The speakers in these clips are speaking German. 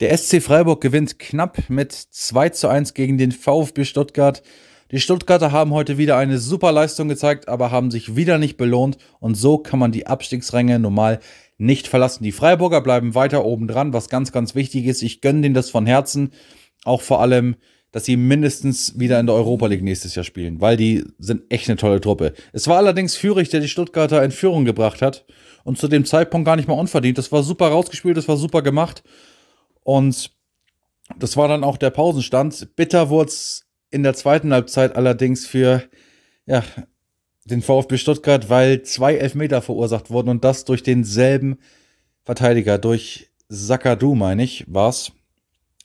Der SC Freiburg gewinnt knapp mit 2 zu 1 gegen den VfB Stuttgart. Die Stuttgarter haben heute wieder eine super Leistung gezeigt, aber haben sich wieder nicht belohnt und so kann man die Abstiegsränge normal nicht verlassen. Die Freiburger bleiben weiter oben dran, was ganz, ganz wichtig ist. Ich gönne denen das von Herzen. Auch vor allem, dass sie mindestens wieder in der Europa League nächstes Jahr spielen, weil die sind echt eine tolle Truppe. Es war allerdings Führig, der die Stuttgarter in Führung gebracht hat und zu dem Zeitpunkt gar nicht mal unverdient. Das war super rausgespielt, das war super gemacht. Und das war dann auch der Pausenstand. Bitter wurde es in der zweiten Halbzeit allerdings für ja, den VfB Stuttgart, weil zwei Elfmeter verursacht wurden und das durch denselben Verteidiger, durch Sakadu, meine ich, war es.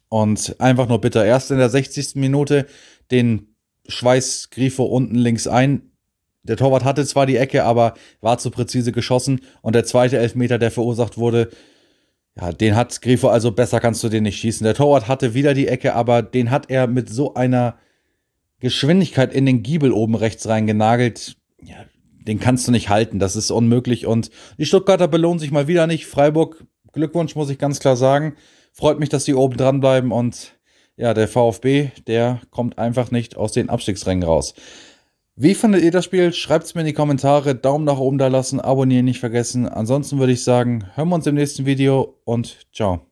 Und einfach nur bitter. Erst in der 60. Minute den Schweiß Grifo unten links ein. Der Torwart hatte zwar die Ecke, aber war zu präzise geschossen. Und der zweite Elfmeter, der verursacht wurde, ja, den hat Grifo also besser kannst du den nicht schießen. Der Torwart hatte wieder die Ecke, aber den hat er mit so einer Geschwindigkeit in den Giebel oben rechts reingenagelt. Ja, den kannst du nicht halten, das ist unmöglich. Und die Stuttgarter belohnen sich mal wieder nicht. Freiburg, Glückwunsch, muss ich ganz klar sagen. Freut mich, dass die oben dran bleiben und ja, der VfB, der kommt einfach nicht aus den Abstiegsrängen raus. Wie fandet ihr das Spiel? Schreibt es mir in die Kommentare, Daumen nach oben da lassen, abonnieren nicht vergessen. Ansonsten würde ich sagen, hören wir uns im nächsten Video und ciao.